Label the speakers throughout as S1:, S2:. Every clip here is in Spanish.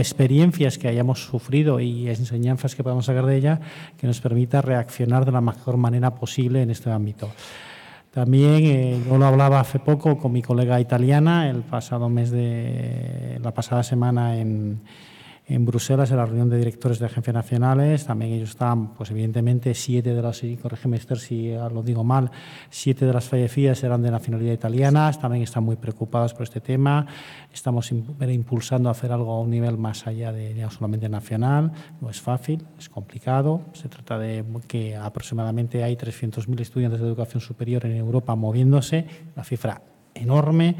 S1: experiencias que hayamos sufrido y enseñanzas que podamos sacar de ella que nos permita reaccionar de la mejor manera posible en este ámbito. También eh, yo lo hablaba hace poco con mi colega italiana el pasado mes de la pasada semana en, en Bruselas en la reunión de directores de agencias nacionales. También ellos están, pues evidentemente, siete de las, y corrígeme si lo digo mal, siete de las fallecidas eran de nacionalidad italiana. También están muy preocupados por este tema. Estamos eh, impulsando a hacer algo a un nivel más allá de solamente nacional. No es fácil, es complicado. Se trata de que aproximadamente hay 300.000 estudiantes de educación superior en Europa moviéndose, una cifra enorme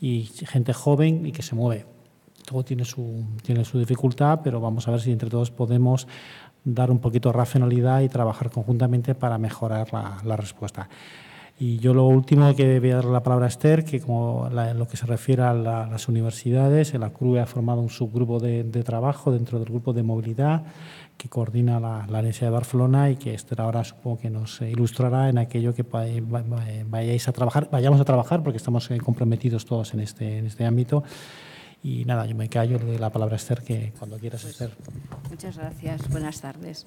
S1: y gente joven y que se mueve todo tiene su, tiene su dificultad, pero vamos a ver si entre todos podemos dar un poquito de racionalidad y trabajar conjuntamente para mejorar la, respuesta. Y yo lo último que voy a dar la palabra a Esther, que como en lo que se refiere a las universidades, la CRUE ha formado un subgrupo de, trabajo dentro del grupo de movilidad que coordina la, la, de Barcelona y que Esther ahora supongo que nos ilustrará en aquello que vayáis a trabajar, vayamos a trabajar porque estamos eh, comprometidos todos en este, en este ámbito y nada, yo me callo, de la palabra a Esther, que cuando quieras, pues, Esther.
S2: Muchas gracias, buenas tardes.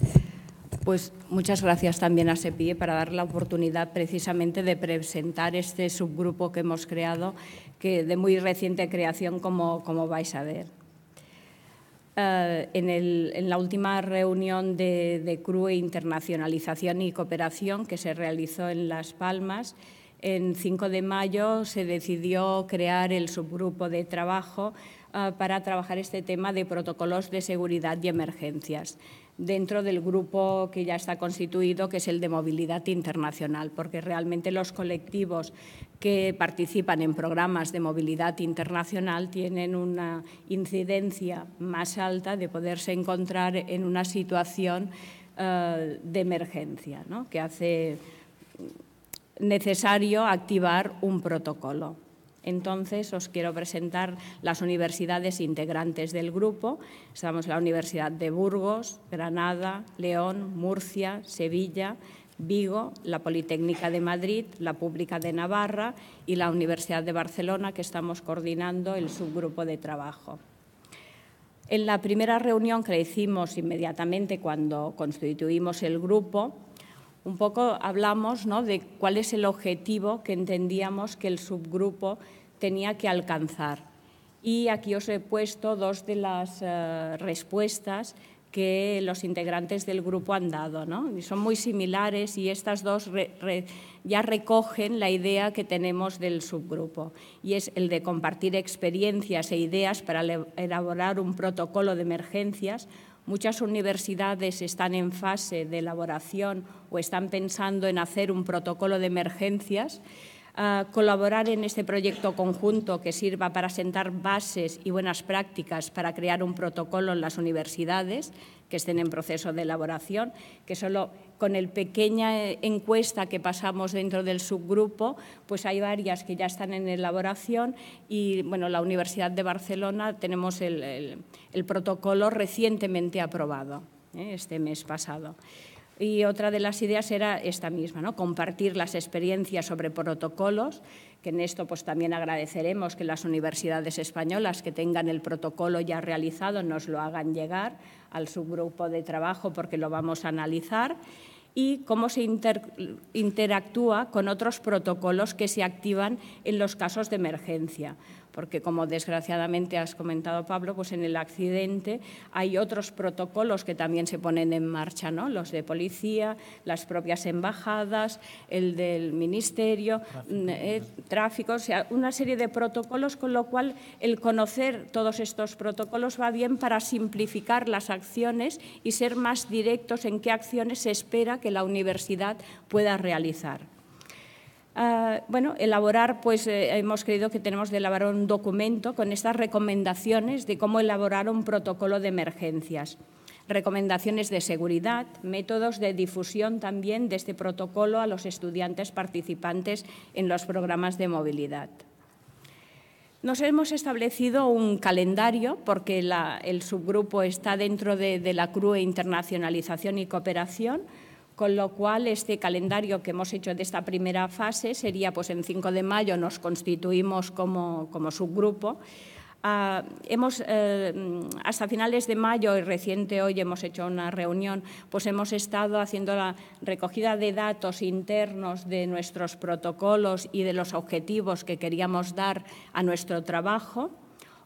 S2: Pues muchas gracias también a SEPIE para dar la oportunidad precisamente de presentar este subgrupo que hemos creado, que de muy reciente creación, como, como vais a ver. Eh, en, el, en, la última reunión de, de CRUE Internacionalización y Cooperación que se realizó en Las Palmas, en 5 de mayo se decidió crear el subgrupo de trabajo ah, para trabajar este tema de protocolos de seguridad y emergencias dentro del grupo que ya está constituido, que es el de movilidad internacional, porque realmente los colectivos que participan en programas de movilidad internacional tienen una incidencia más alta de poderse encontrar en una situación ah, de emergencia, ¿no? que hace necesario activar un protocolo. Entonces, os quiero presentar las universidades integrantes del grupo. Estamos la Universidad de Burgos, Granada, León, Murcia, Sevilla, Vigo, la Politécnica de Madrid, la Pública de Navarra y la Universidad de Barcelona, que estamos coordinando el subgrupo de trabajo. En la primera reunión que hicimos inmediatamente cuando constituimos el grupo, un poco hablamos de cuál es el objetivo que entendíamos que el subgrupo tenía que alcanzar. Y aquí os he puesto dos de las eh, respuestas que los integrantes del grupo han dado. son muy similares y estas dos ya recogen la idea que tenemos del subgrupo y es el de compartir experiencias e ideas para elaborar un protocolo de emergencias Muchas universidades están en fase de elaboración o están pensando en hacer un protocolo de emergencias colaborar en este proyecto conjunto que sirva para sentar bases y buenas prácticas para crear un protocolo en las universidades que estén en proceso de elaboración, que solo con el pequeña eh, encuesta que pasamos dentro del subgrupo, pues hay varias que ya están en elaboración y bueno, la Universidad de Barcelona tenemos el, protocolo recientemente aprobado ¿eh? este mes pasado. Y otra de las ideas era esta misma, ¿no? compartir las experiencias sobre protocolos, que en esto pues, también agradeceremos que las universidades españolas que tengan el protocolo ya realizado nos lo hagan llegar al subgrupo de trabajo porque lo vamos a analizar y cómo se interactúa con otros protocolos que se activan en los casos de emergencia porque como desgraciadamente has comentado Pablo, pues en el accidente hay otros protocolos que también se ponen en marcha, ¿no? Los de policía, las propias embajadas, el del ministerio, tráfico, mm, eh, tráfico o sea, una serie de protocolos con lo cual el conocer todos estos protocolos va bien para simplificar las acciones y ser más directos en qué acciones se espera que la universidad pueda realizar. Ah, bueno, elaborar, pues eh, hemos creído que tenemos de elaborar un documento con estas recomendaciones de cómo elaborar un protocolo de emergencias, recomendaciones de seguridad, métodos de difusión también de este protocolo a los estudiantes participantes en los programas de movilidad. Nos hemos establecido un calendario, porque el subgrupo está dentro de la CRUE Internacionalización y Cooperación, con lo cual este calendario que hemos hecho de esta primera fase sería, pues en 5 de mayo nos constituimos como, subgrupo. Ah, hemos, eh, hasta finales de mayo y reciente hoy hemos hecho una reunión, pues hemos estado haciendo la recogida de datos internos de nuestros protocolos y de los objetivos que queríamos dar a nuestro trabajo.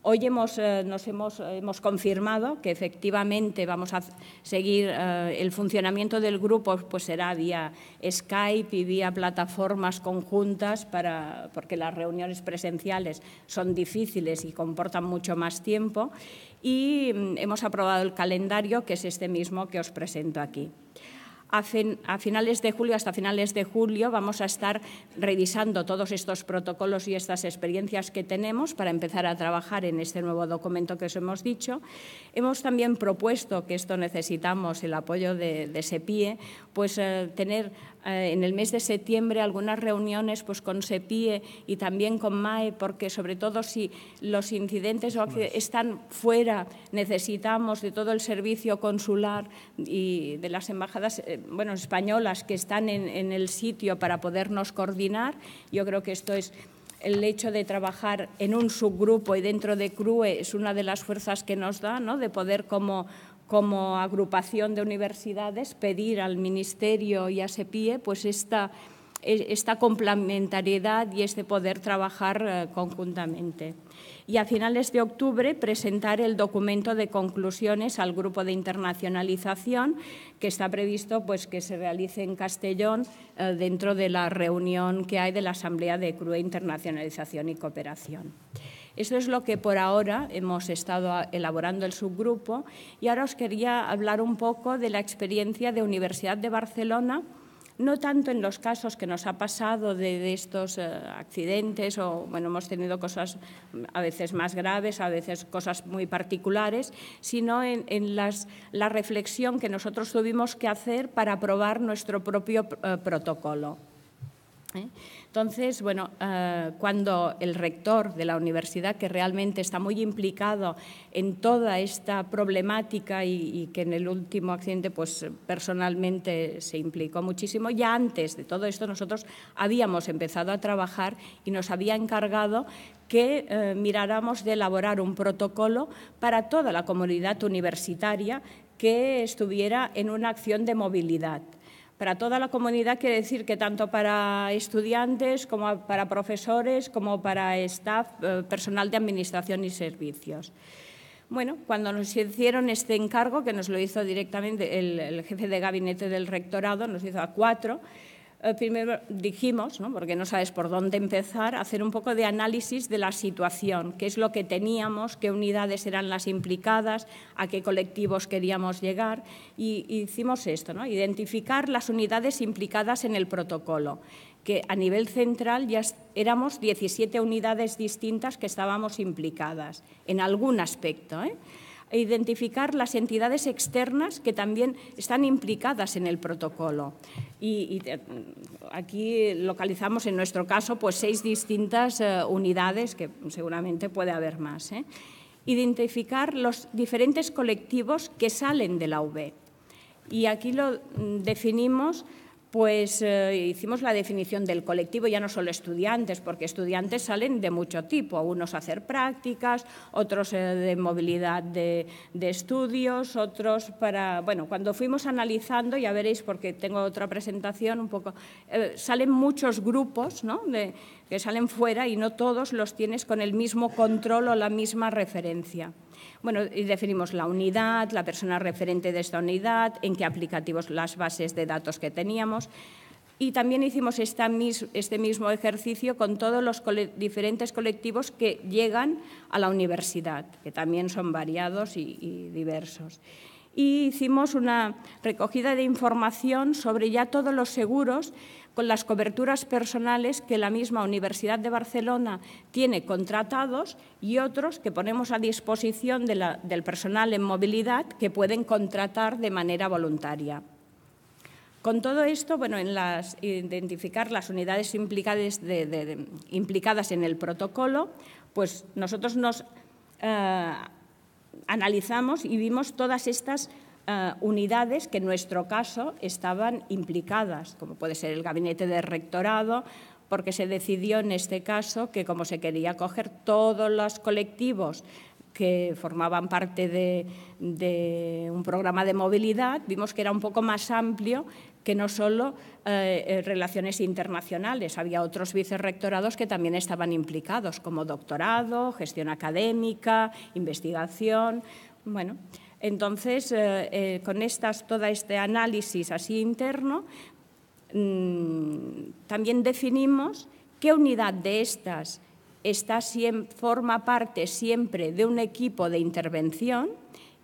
S2: Hoy hemos, eh, nos eh, hemos, confirmado que efectivamente vamos a seguir eh, el funcionamiento del grupo, pues será vía Skype y vía plataformas conjuntas, porque las reuniones presenciales son difíciles y comportan mucho más tiempo. Y mm, hemos aprobado el calendario, que es este mismo que os presento aquí a, finales de julio, hasta finales de julio, vamos a estar revisando todos estos protocolos y estas experiencias que tenemos para empezar a trabajar en este nuevo documento que os hemos dicho. Hemos también propuesto que esto necesitamos el apoyo de, de SEPIE, pues, eh, tener eh, en el mes de septiembre algunas reuniones pues, con SEPIE y también con MAE, porque sobre todo si los incidentes están fuera, necesitamos de todo el servicio consular y de las embajadas eh, españolas que están en, el sitio para podernos coordinar. Yo creo que esto es el hecho de trabajar en un subgrupo y dentro de CRUE es una de las fuerzas que nos da, ¿no? de poder como como agrupación de universidades, pedir al Ministerio y a SEPIE pues esta, e, complementariedad y este poder trabajar eh, conjuntamente. Y a finales de octubre presentar el documento de conclusiones al grupo de internacionalización que está previsto pues, que se realice en Castellón eh, dentro de la reunión que hay de la Asamblea de CRUE Internacionalización y Cooperación. Eso es lo que por ahora hemos estado ah, elaborando el subgrupo y ahora os quería hablar un poco de la experiencia de Universidad de Barcelona, no tanto en los casos que nos ha pasado de, estos eh, accidentes o bueno, hemos tenido cosas a veces más graves, a veces cosas muy particulares, sino en, la reflexión que nosotros tuvimos que hacer para aprobar nuestro propio eh, protocolo. ¿eh? Entonces, bueno, eh, cuando el rector de la universidad, que realmente está muy implicado en toda esta problemática y, que en el último accidente, pues personalmente se implicó muchísimo, ya antes de todo esto nosotros habíamos empezado a trabajar y nos había encargado que eh, miráramos de elaborar un protocolo para toda la comunidad universitaria que estuviera en una acción de movilidad para toda la comunidad quiere decir que tanto para estudiantes como para profesores, como para staff, eh, personal de administración y servicios. Bueno, cuando nos hicieron este encargo, que nos lo hizo directamente el, el jefe de gabinete del rectorado, nos hizo a cuatro, eh, primero dijimos, ¿no? porque no sabes por dónde empezar, hacer un poco de análisis de la situación, qué es lo que teníamos, qué unidades eran las implicadas, a qué colectivos queríamos llegar. Y, hicimos esto, ¿no? identificar las unidades implicadas en el protocolo que a nivel central ya éramos 17 unidades distintas que estábamos implicadas en algún aspecto. ¿eh? e identificar las entidades externas que también están implicadas en el protocolo. Y, eh, aquí localizamos, en nuestro caso, pues seis distintas eh, unidades, que seguramente puede haber más. ¿eh? Identificar los diferentes colectivos que salen de la UB. Y aquí lo mm, definimos pues eh, hicimos la definición del colectivo, ya no solo estudiantes, porque estudiantes salen de mucho tipo, unos a hacer prácticas, otros eh, de movilidad de, estudios, otros para... Bueno, cuando fuimos analizando, ya veréis porque tengo otra presentación un poco, eh, salen muchos grupos ¿no? que salen fuera y no todos los tienes con el mismo control o la misma referencia. Bueno, y definimos la unidad, la persona referente de esta unidad, en qué aplicativos las bases de datos que teníamos. Y también hicimos este mismo ejercicio con todos los diferentes colectivos que llegan a la universidad, que también son variados y diversos. Y hicimos una recogida de información sobre ya todos los seguros con las coberturas personales que la misma Universidad de Barcelona tiene contratados y otros que ponemos a disposición del personal en movilidad que pueden contratar de manera voluntaria. Con todo esto, bueno, en identificar las unidades implicadas, implicadas en el protocolo, pues nosotros nos eh, analizamos y vimos todas estas eh, unidades que en nuestro caso estaban implicadas, como puede ser el gabinete de rectorado, porque se decidió en este caso que como se quería coger todos los colectivos que formaban parte de, un programa de movilidad, vimos que era un poco más amplio que no solo eh, eh, relaciones internacionales, había otros vicerrectorados que también estaban implicados, como doctorado, gestión académica, investigación. Bueno, entonces, eh, eh, con estas, todo este análisis así interno, mm, también definimos qué unidad de estas forma parte siempre de un equipo de intervención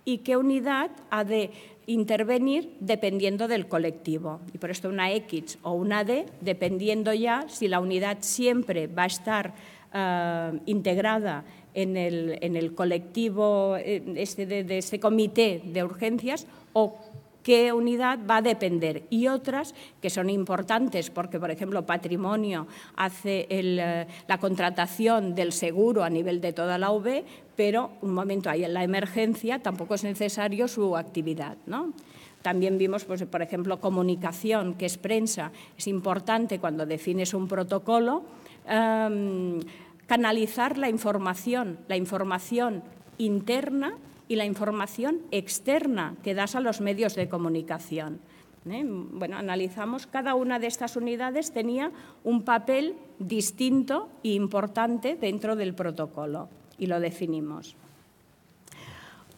S2: y qué unidad ha de intervenir dependiendo del colectivo. Y por esto una X o una D, dependiendo ya si la unidad siempre va a estar eh, integrada en el, colectivo este de, ese comité de urgencias o qué unidad va a depender y otras que son importantes porque, por ejemplo, patrimonio hace eh, la contratación del seguro a nivel de toda la UB, pero un momento ahí en la emergencia tampoco es necesario su actividad, ¿no? También vimos, pues, por ejemplo, comunicación, que es prensa, es importante cuando defines un protocolo. Em, canalizar la información, la información interna y la información externa que das a los medios de comunicación. ¿eh? Bueno, analizamos cada una de estas unidades tenía un papel distinto e importante dentro del protocolo y lo definimos.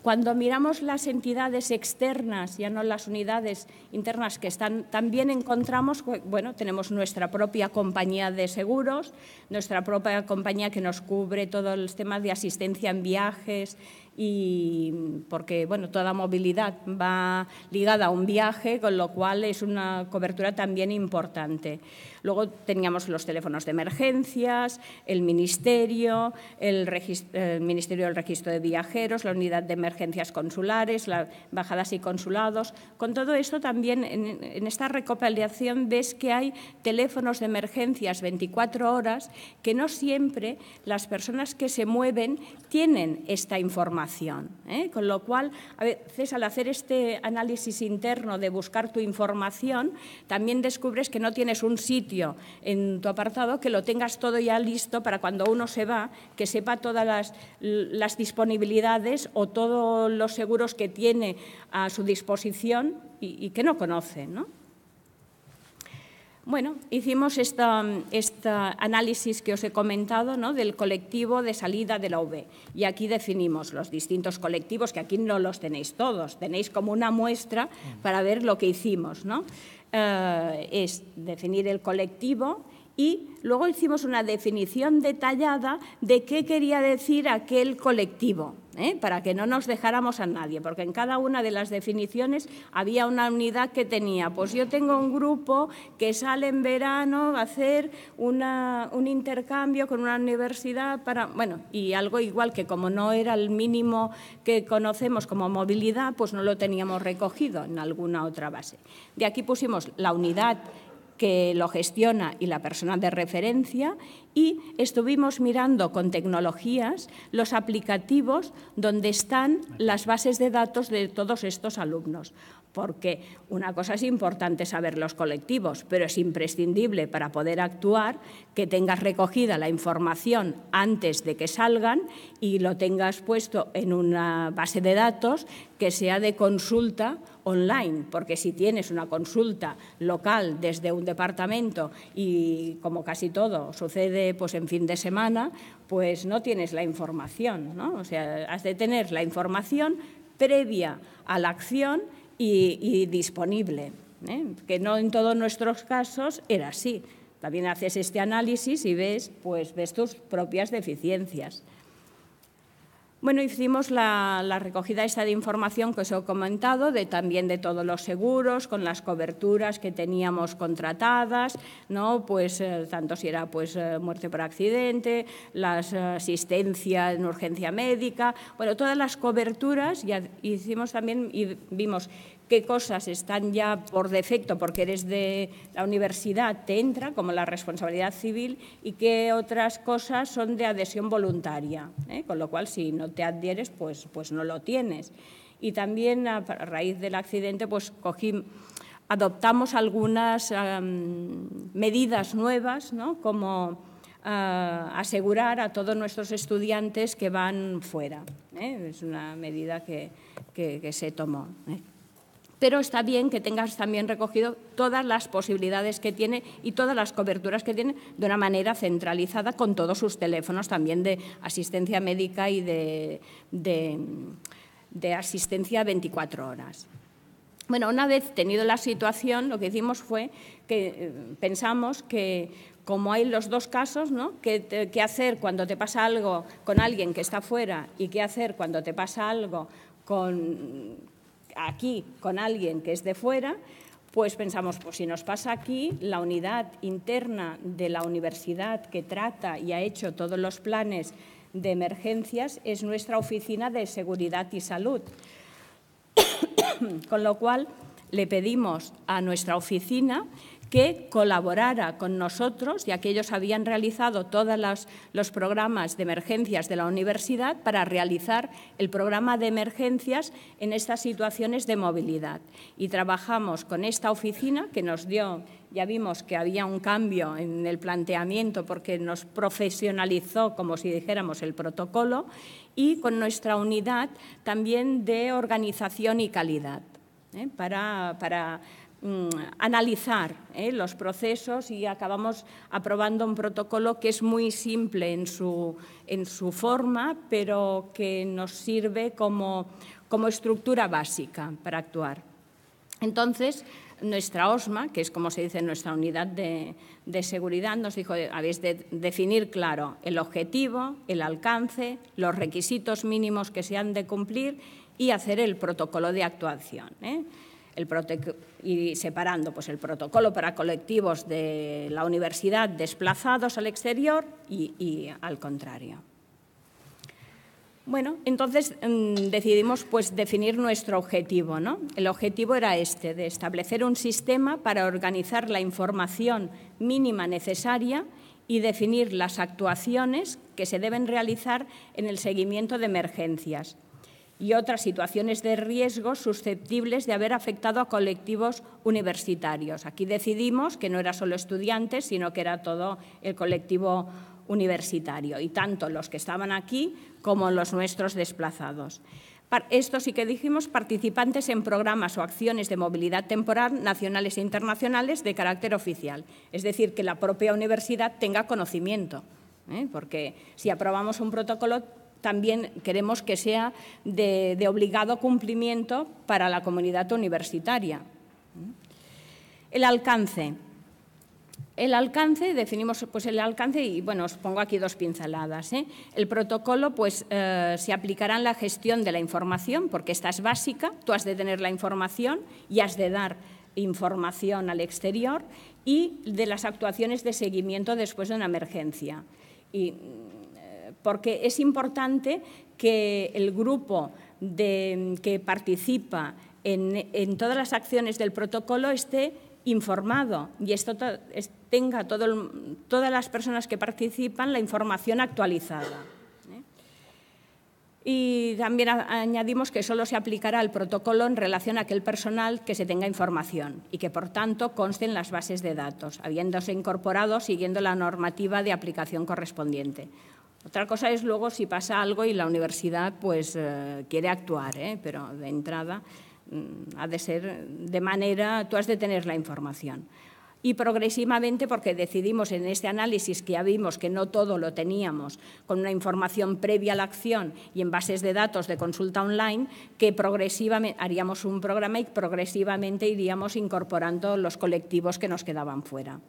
S2: Cuando miramos las entidades externas, ya no las unidades internas que están, también encontramos, bueno, tenemos nuestra propia compañía de seguros, nuestra propia compañía que nos cubre todos los temas de asistencia en viajes, y porque bueno, toda movilidad va ligada a un viaje, con lo cual es una cobertura también importante. Luego teníamos los teléfonos de emergencias, el ministerio, el, ministerio del registro de viajeros, la unidad de emergencias consulares, las bajadas y consulados. Con todo esto también en, esta recopilación ves que hay teléfonos de emergencias 24 horas que no siempre las personas que se mueven tienen esta información ¿eh? Con lo cual, a veces al hacer este análisis interno de buscar tu información, también descubres que no tienes un sitio en tu apartado, que lo tengas todo ya listo para cuando uno se va, que sepa todas las, disponibilidades o todos los seguros que tiene a su disposición y, y que no conoce. ¿no? Bueno, hicimos este análisis que os he comentado ¿no? del colectivo de salida de la UB y aquí definimos los distintos colectivos, que aquí no los tenéis todos, tenéis como una muestra para ver lo que hicimos. ¿no? Eh, es definir el colectivo, y luego hicimos una definición detallada de qué quería decir aquel colectivo, ¿eh? para que no nos dejáramos a nadie, porque en cada una de las definiciones había una unidad que tenía. Pues yo tengo un grupo que sale en verano a hacer un intercambio con una universidad para, bueno, y algo igual que como no era el mínimo que conocemos como movilidad, pues no lo teníamos recogido en alguna otra base. De aquí pusimos la unidad que lo gestiona y la persona de referencia y estuvimos mirando con tecnologías los aplicativos donde están las bases de datos de todos estos alumnos. Porque una cosa es importante saber los colectivos, pero es imprescindible para poder actuar que tengas recogida la información antes de que salgan y lo tengas puesto en una base de datos que sea de consulta online, porque si tienes una consulta local desde un departamento y como casi todo sucede pues en fin de semana, pues no tienes la información, ¿no? O sea, has de tener la información previa a la acción y, disponible, ¿eh? que no en todos nuestros casos era así. También haces este análisis y ves, pues, ves tus propias deficiencias. Bueno, hicimos la, recogida esta de información que os he comentado, de, también de todos los seguros, con las coberturas que teníamos contratadas, ¿no? pues, eh, tanto si era pues, eh, muerte por accidente, las eh, asistencia en urgencia médica, bueno, todas las coberturas, y hicimos también y vimos qué cosas están ya por defecto, porque eres de la universidad, te entra como la responsabilidad civil y qué otras cosas son de adhesión voluntaria. ¿eh? Con lo cual, si no te adhieres, pues, pues no lo tienes. Y también a raíz del accidente, pues cogí adoptamos algunas medidas nuevas, como asegurar a todos nuestros estudiantes que van fuera. ¿eh? Es una medida que, se tomó. ¿eh? pero está bien que tengas también recogido todas las posibilidades que tiene y todas las coberturas que tiene de una manera centralizada con todos sus teléfonos también de asistencia médica y de, de, asistencia 24 horas. Bueno, una vez tenido la situación, lo que hicimos fue que eh, pensamos que como hay los dos casos, ¿Qué, hacer cuando te pasa algo con alguien que está fuera y qué hacer cuando te pasa algo con, aquí con alguien que es de fuera, pues pensamos, pues si nos pasa aquí, la unidad interna de la universidad que trata y ha hecho todos los planes de emergencias es nuestra oficina de seguridad y salud. con lo cual, le pedimos a nuestra oficina que colaborara con nosotros, ya que ellos habían realizado todos los programas de emergencias de la universidad para realizar el programa de emergencias en estas situaciones de movilidad. Y trabajamos con esta oficina que nos dio ya vimos que había un cambio en el planteamiento porque nos profesionalizó, como si dijéramos, el protocolo y con nuestra unidad también de organización y calidad ¿eh? para, para, Mm, analizar eh, los procesos y acabamos aprobando un protocolo que es muy simple en su, en su forma, pero que nos sirve como, como estructura básica para actuar. Entonces, nuestra OSMA, que es como se dice nuestra unidad de, de seguridad, nos dijo, habéis de definir claro el objetivo, el alcance, los requisitos mínimos que se han de cumplir y hacer el protocolo de actuación. Eh y separando pues, el protocolo para colectivos de la universidad desplazados al exterior y, al contrario. Bueno, entonces mm, decidimos pues, definir nuestro objetivo. ¿no? El objetivo era este, de establecer un sistema para organizar la información mínima necesaria y definir las actuaciones que se deben realizar en el seguimiento de emergencias, y otras situaciones de riesgo susceptibles de haber afectado a colectivos universitarios. Aquí decidimos que no era solo estudiantes, sino que era todo el colectivo universitario, y tanto los que estaban aquí como los nuestros desplazados. Esto sí que dijimos, participantes en programas o acciones de movilidad temporal nacionales e internacionales de carácter oficial, es decir, que la propia universidad tenga conocimiento. ¿eh? Porque si aprobamos un protocolo, también queremos que sea de, obligado cumplimiento para la comunidad universitaria. El alcance. El alcance, definimos pues, el alcance y bueno, os pongo aquí dos pinceladas. ¿eh? El protocolo pues, eh, se aplicará en la gestión de la información, porque esta es básica, tú has de tener la información y has de dar información al exterior y de las actuaciones de seguimiento después de una emergencia porque es importante que el grupo que participa en, todas las acciones del protocolo esté informado y esto tenga todas las personas que participan la información actualizada. ¿eh? Y también añadimos que solo se aplicará el protocolo en relación a aquel personal que se tenga información y que, por tanto, conste en las bases de datos, habiéndose incorporado siguiendo la normativa de aplicación correspondiente. Otra cosa es luego si pasa algo y la universidad pues eh, quiere actuar, ¿eh? pero de entrada mm, ha de ser de manera, tú has de tener la información. Y progresivamente, porque decidimos en este análisis que ya vimos que no todo lo teníamos con una información previa a la acción y en bases de datos de consulta online, que progresivamente haríamos un programa y progresivamente iríamos incorporando los colectivos que nos quedaban fuera.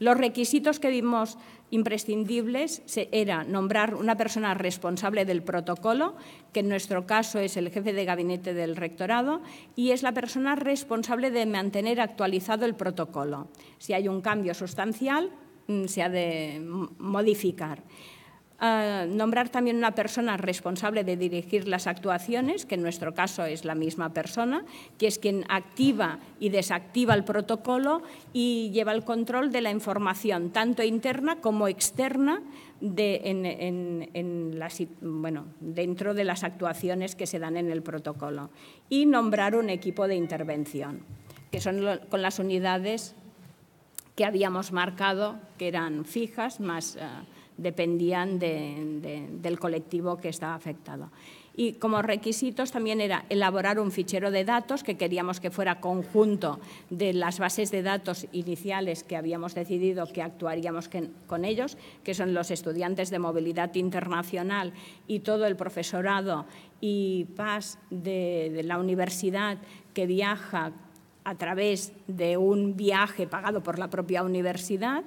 S2: Los requisitos que vimos imprescindibles era nombrar una persona responsable del protocolo, que en nuestro caso es el jefe de gabinete del rectorado, y es la persona responsable de mantener actualizado el protocolo. Si hay un cambio sustancial, mm, se ha de modificar nombrar también una persona responsable de dirigir las actuaciones, que en nuestro caso es la misma persona, que es quien activa y desactiva el protocolo y lleva el control de la información, tanto interna como externa, dentro de las actuaciones que se dan en el protocolo. Y nombrar un equipo de intervención, que son con las unidades que habíamos marcado, que eran fijas, más. Eh, dependían del colectivo que estaba afectado. Y como requisitos también era elaborar un fichero de datos que queríamos que fuera conjunto de las bases de datos iniciales que habíamos decidido que actuaríamos con ellos, que son los estudiantes de movilidad internacional y todo el profesorado y PAS de la universidad que viaja a través de un viaje pagado por la propia universidad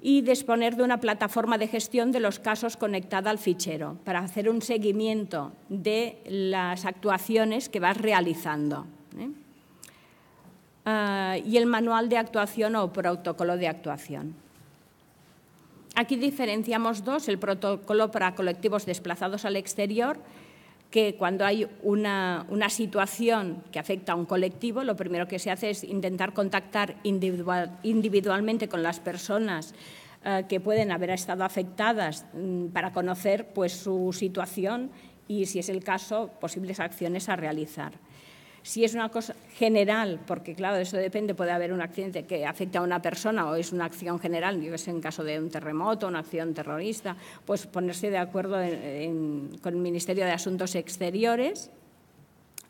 S2: y disponer de una plataforma de gestión de los casos conectada al fichero para hacer un seguimiento de las actuaciones que vas realizando. ¿eh? Ah, y el manual de actuación o protocolo de actuación. Aquí diferenciamos dos, el protocolo para colectivos desplazados al exterior que cuando hay una, situación que afecta a un colectivo, lo primero que se hace es intentar contactar individualmente con las personas eh, que pueden haber estado afectadas mm, para conocer pues, su situación y, si es el caso, posibles acciones a realizar. Si es una cosa general, porque claro, eso depende, puede haber un accidente que afecta a una persona o es una acción general, yo sé, en caso de un terremoto, una acción terrorista, pues ponerse de acuerdo con el Ministerio de Asuntos Exteriores,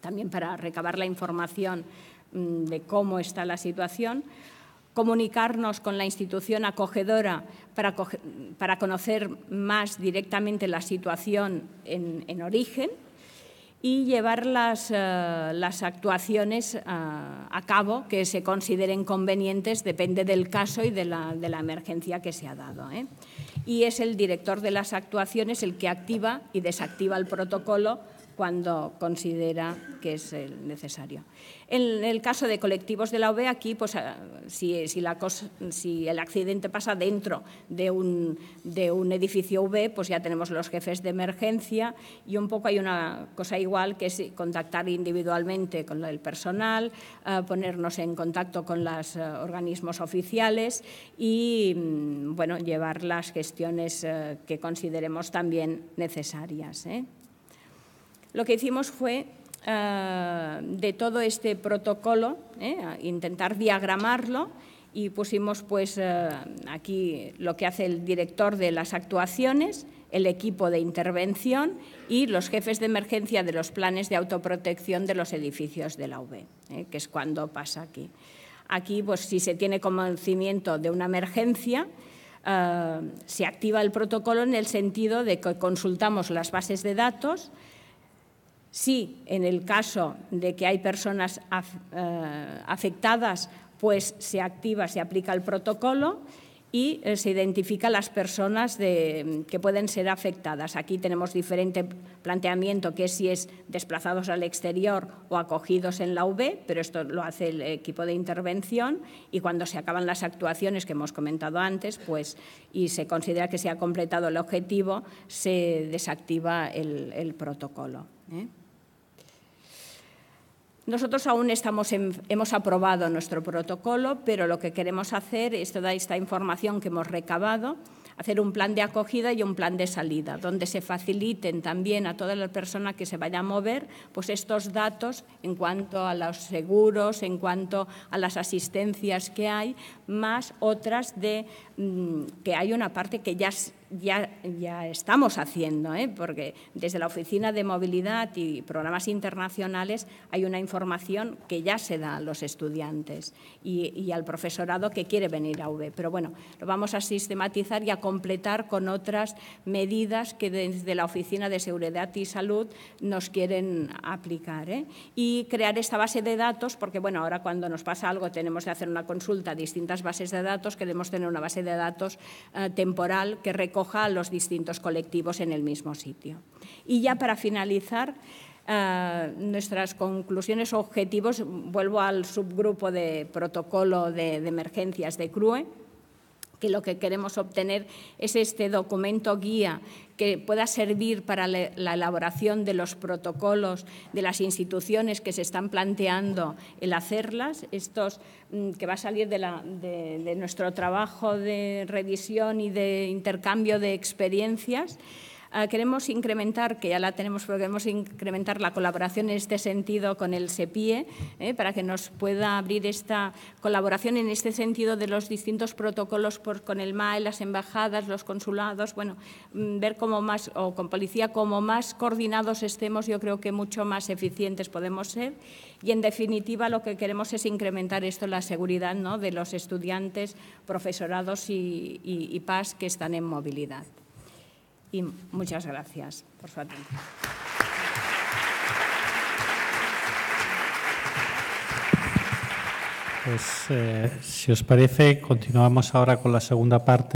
S2: también para recabar la información mm, de cómo está la situación comunicarnos con la institución acogedora para, conocer más directamente la situación en origen, y llevar las, eh, actuaciones eh, a cabo que se consideren convenientes, depende del caso y de la, emergencia que se ha dado. ¿eh? Y es el director de las actuaciones el que activa y desactiva el protocolo cuando considera que es necesario. En el caso de colectivos de la UB, aquí, pues, ah, si, el accidente pasa dentro de un, edificio V, pues ya tenemos los jefes de emergencia y un poco hay una cosa igual que es contactar individualmente con el personal, ah, ponernos en contacto con los ah, organismos oficiales y, mm, bueno, llevar las gestiones que consideremos también necesarias. ¿eh? Lo que hicimos fue eh, de todo este protocolo, eh, intentar diagramarlo y pusimos pues eh, aquí lo que hace el director de las actuaciones, el equipo de intervención y los jefes de emergencia de los planes de autoprotección de los edificios de la UB, que es cuando pasa aquí. Aquí, pues, si se tiene conocimiento de una emergencia, se activa el protocolo en el sentido de que consultamos las bases de datos, Sí, en el caso de que hay personas eh, afectadas, pues se activa, se aplica el protocolo y eh, se identifican las personas que pueden ser afectadas. Aquí tenemos diferente planteamiento que si es desplazados al exterior o acogidos en la UB, pero esto lo hace el equipo de intervención y cuando se acaban las actuaciones que hemos comentado antes, pues y se considera que se ha completado el objetivo, se desactiva el, protocolo. ¿eh? Nosotros aún estamos hemos aprobado nuestro protocolo, pero lo que queremos hacer es toda esta información que hemos recabado, hacer un plan de acogida y un plan de salida, donde se faciliten también a toda la persona que se vaya a mover pues estos datos en cuanto a los seguros, en cuanto a las asistencias que hay, más otras de mm, que hay una parte que ya ya, ya estamos haciendo, ¿eh? porque desde la Oficina de Movilidad y Programas Internacionales hay una información que ya se da a los estudiantes y, al profesorado que quiere venir a UB. Pero bueno, lo vamos a sistematizar y a completar con otras medidas que desde la Oficina de Seguridad y Salud nos quieren aplicar. ¿eh? Y crear esta base de datos, porque bueno, ahora cuando nos pasa algo tenemos que hacer una consulta a distintas bases de datos, queremos tener una base de datos eh, temporal que reconozca a los distintos colectivos en el mismo sitio. Y ya para finalizar, eh, nuestras conclusiones objetivos, vuelvo al subgrupo de protocolo de emergencias de CRUE, que lo que queremos obtener es este documento guía que pueda servir para la elaboración de los protocolos de las instituciones que se están planteando el hacerlas, estos mm, que va a salir de, de nuestro trabajo de revisión y de intercambio de experiencias. Ah, queremos incrementar, que ya la tenemos, incrementar la colaboración en este sentido con el SEPIE, eh, para que nos pueda abrir esta colaboración en este sentido de los distintos protocolos con el MAE, las embajadas, los consulados, bueno, mm, ver cómo más, o con policía, cómo más coordinados estemos, yo creo que mucho más eficientes podemos ser. Y, en definitiva, lo que queremos es incrementar esto, la seguridad de los estudiantes, profesorados y PAS que están en movilidad y muchas gracias por su atención.
S1: Pues eh, si os parece, continuamos ahora con la segunda parte.